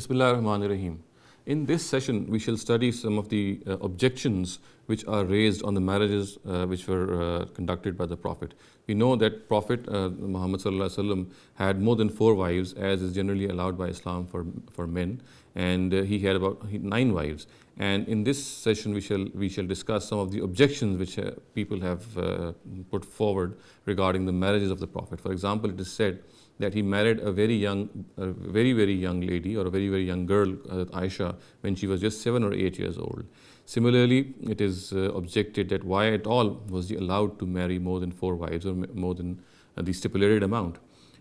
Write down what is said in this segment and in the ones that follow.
Bismillah ar-Rahman ar-Rahim. In this session, we shall study some of the uh, objections which are raised on the marriages uh, which were uh, conducted by the Prophet. We know that Prophet uh, Muhammad had more than four wives, as is generally allowed by Islam for, for men, and uh, he had about nine wives. And in this session, we shall, we shall discuss some of the objections which uh, people have put forward regarding the marriages of the Prophet. For example, it is said that he married a very young, a very, very young lady or a very, very young girl, uh, Aisha, when she was just seven or eight years old. Similarly, it is uh, objected that why at all was he allowed to marry more than four wives or more than uh, the stipulated amount.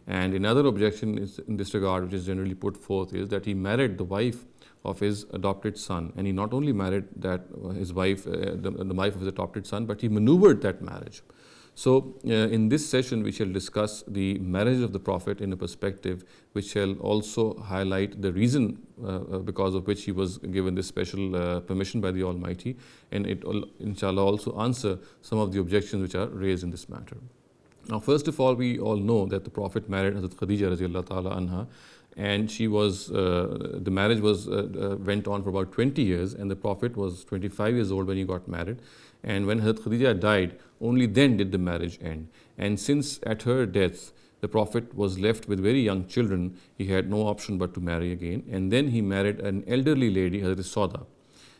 And another objection is in this regard, which is generally put forth, is that he married the wife of his adopted son, and he not only married that his wife, uh, the, the, wife of his adopted son, but he maneuvered that marriage so, uh, in this session, we shall discuss the marriage of the Prophet in a perspective which shall also highlight the reason uh, uh, because of which he was given this special uh, permission by the Almighty, and it will, inshallah, also answer some of the objections which are raised in this matter. Now, first of all, we all know that the Prophet married Hazrat Khadija radiallahu and she was, uh, the marriage was, uh, went on for about 20 years, and the Prophet was 25 years old when he got married. And when Hazrat Khadija died, only then did the marriage end. And since at her death, the Prophet was left with very young children, he had no option but to marry again. And then he married an elderly lady, Hazrat Sauda.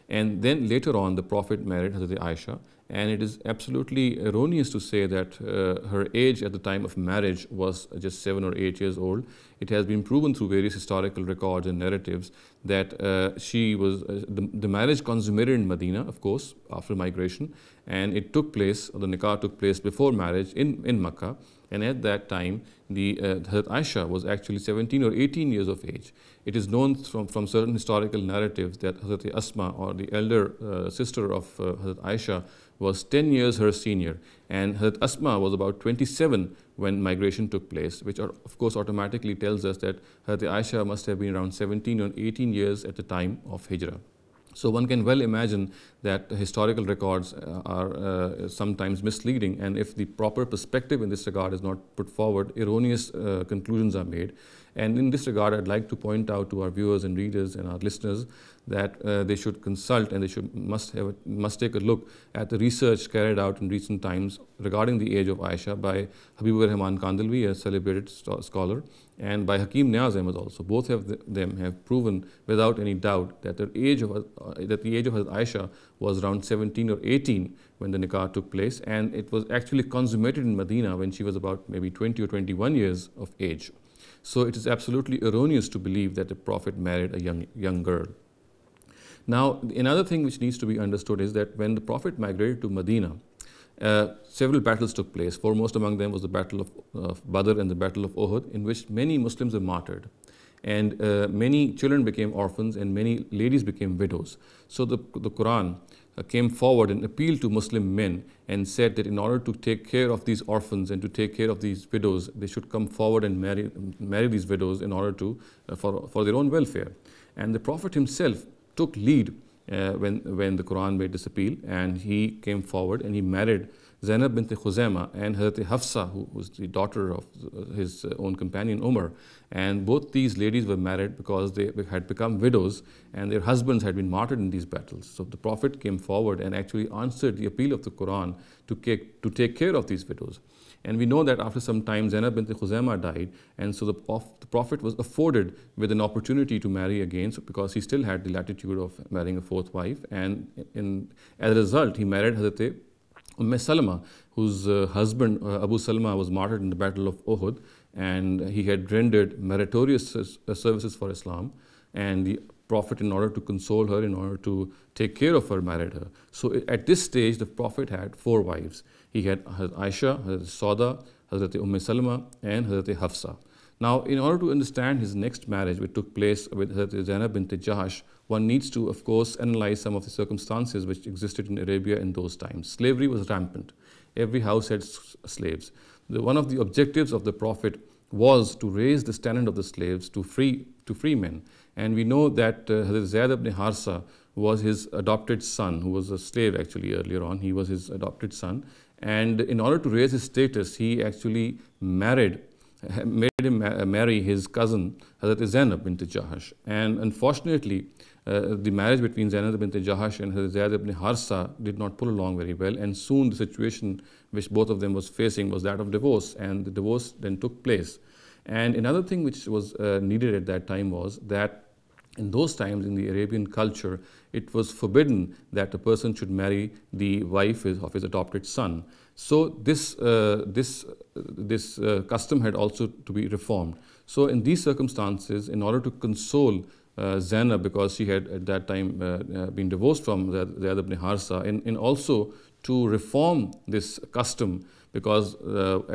And then later on, the Prophet married Hazrat Aisha and it is absolutely erroneous to say that uh, her age at the time of marriage was just seven or eight years old. It has been proven through various historical records and narratives that uh, she was, uh, the, the, marriage consummated in Medina, of course, after migration. And it took place, the nikah took place before marriage in, in Makkah and at that time the uh, Hadrat Aisha was actually 17 or 18 years of age. It is known from, from certain historical narratives that Hazrat Asma or the elder uh, sister of uh, Hadrat Aisha was 10 years her senior and Hazrat Asma was about 27 when migration took place which are, of course automatically tells us that Hazrat Aisha must have been around 17 or 18 years at the time of Hijrah. So one can well imagine that historical records uh, are uh, sometimes misleading and if the proper perspective in this regard is not put forward, erroneous uh, conclusions are made. And in this regard, I'd like to point out to our viewers and readers and our listeners that uh, they should consult and they should must have a, must take a look at the research carried out in recent times regarding the age of Aisha by Habibur Rahman Kandalvi, a celebrated scholar, and by Hakim Niaz Ahmed also. Both of them have proven without any doubt that the age of uh, that the age of Aisha was around 17 or 18 when the nikah took place, and it was actually consummated in Medina when she was about maybe 20 or 21 years of age. So it is absolutely erroneous to believe that the Prophet married a young, young girl. Now, another thing which needs to be understood is that when the Prophet migrated to Medina, uh, several battles took place. Foremost among them was the Battle of, of Badr and the Battle of Uhud, in which many Muslims were martyred. And uh, many children became orphans and many ladies became widows. So the, the Quran uh, came forward and appealed to Muslim men and said that in order to take care of these orphans and to take care of these widows, they should come forward and marry, marry these widows in order to, uh, for, for their own welfare. And the Prophet himself took lead uh, when, when the Quran made this appeal and he came forward and he married Zainab bint Khuzaima and Hazrat Hafsa, who was the daughter of uh, his uh, own companion Umar. And both these ladies were married because they had become widows and their husbands had been martyred in these battles. So the Prophet came forward and actually answered the appeal of the Quran to, to take care of these widows. And we know that after some time, Zainab bint Khuzaimah died, and so the, the Prophet was afforded with an opportunity to marry again so because he still had the latitude of marrying a fourth wife. And in, as a result, he married Hazrat uh, Umm Salama, whose uh, husband uh, Abu Salama was martyred in the Battle of Uhud, and he had rendered meritorious uh, services for Islam. And the Prophet, in order to console her, in order to take care of her, married her. So at this stage, the Prophet had four wives. He had Hazrat Aisha, Hazrat Sauda, Hazrat Umm Salma, and Hazrat Hafsa. Now, in order to understand his next marriage, which took place with Hazrat Zainab bint Jahash, one needs to, of course, analyze some of the circumstances which existed in Arabia in those times. Slavery was rampant. Every house had slaves. The, one of the objectives of the Prophet was to raise the standard of the slaves to free, to free men. And we know that uh, Hazrat Zayd ibn Harsa was his adopted son, who was a slave actually earlier on. He was his adopted son. And in order to raise his status, he actually married, made him marry his cousin, Hazrat Zainab bint Jahash. And unfortunately, uh, the marriage between Zainab ibn Jahash and Zayd ibn Harsa did not pull along very well, and soon the situation which both of them was facing was that of divorce, and the divorce then took place. And another thing which was uh, needed at that time was that in those times in the Arabian culture, it was forbidden that a person should marry the wife of his adopted son. So this uh, this this uh, custom had also to be reformed. So in these circumstances, in order to console uh, Zainab because she had at that time uh, uh, been divorced from Zayd ibn Harsa and, and also to reform this custom because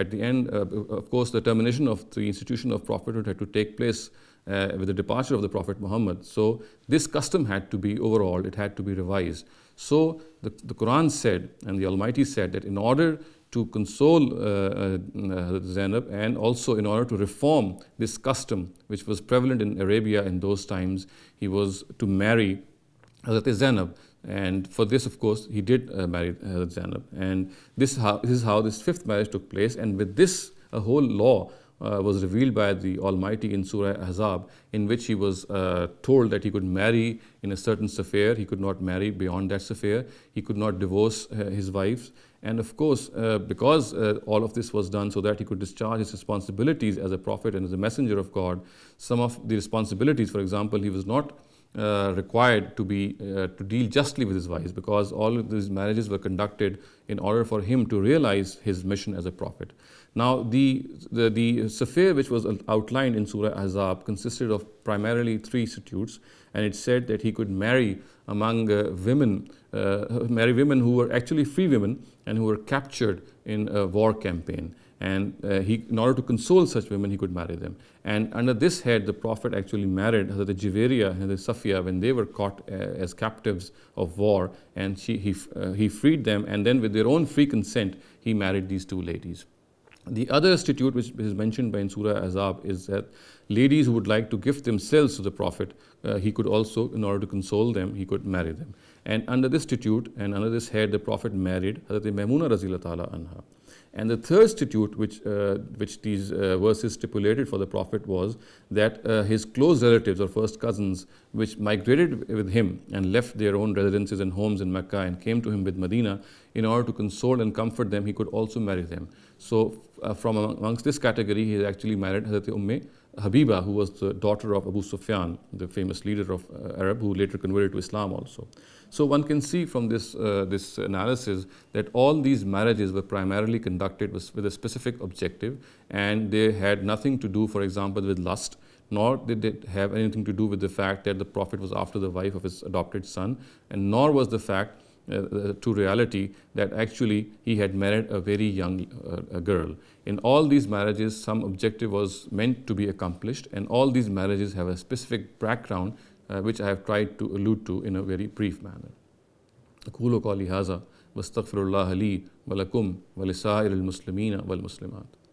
at the end, of course, the termination of the institution of prophethood had to take place uh, with the departure of the Prophet Muhammad. So this custom had to be overhauled; it had to be revised. So the, the Quran said, and the Almighty said, that in order to console uh, uh, uh, Zainab and also in order to reform this custom which was prevalent in Arabia in those times, he was to marry Hazrat Zainab. And for this, of course, he did uh, marry Hazrat Zainab. And this, how, this is how this fifth marriage took place. And with this, a whole law uh, was revealed by the Almighty in Surah Ahzab, in which he was uh, told that he could marry in a certain safir, he could not marry beyond that safir, he could not divorce uh, his wives. And of course, uh, because uh, all of this was done so that he could discharge his responsibilities as a prophet and as a messenger of God, some of the responsibilities, for example, he was not. Uh, required to be uh, to deal justly with his wives because all of these marriages were conducted in order for him to realize his mission as a prophet now, the, the, the safir which was outlined in Surah Azab, consisted of primarily three institutes, and it said that he could marry among uh, women, uh, marry women who were actually free women and who were captured in a war campaign. And uh, he, in order to console such women, he could marry them. And under this head, the Prophet actually married the Jiveria and the Safiya when they were caught uh, as captives of war. And she, he, uh, he freed them, and then with their own free consent, he married these two ladies. The other institute which is mentioned by in Surah Azab is that ladies who would like to gift themselves to the Prophet, uh, he could also, in order to console them, he could marry them. And under this statute and under this head, the Prophet married Hazrat Maimuna Razilatala Anha. And the third statute which, uh, which these uh, verses stipulated for the Prophet was that uh, his close relatives or first cousins, which migrated with him and left their own residences and homes in Mecca and came to him with Medina, in order to console and comfort them, he could also marry them. So, uh, from amongst this category, he actually married Hazrat Umm Habiba, who was the daughter of Abu Sufyan, the famous leader of uh, Arab, who later converted to Islam also. So one can see from this, uh, this analysis that all these marriages were primarily conducted with, with a specific objective and they had nothing to do, for example, with lust, nor did it have anything to do with the fact that the Prophet was after the wife of his adopted son, and nor was the fact uh, uh, to reality that actually he had married a very young uh, a girl. In all these marriages, some objective was meant to be accomplished, and all these marriages have a specific background which I have tried to allude to in a very brief manner. أقول قولي هذا واستغفر الله لي ولكم ولسائر المسلمين والمسلمات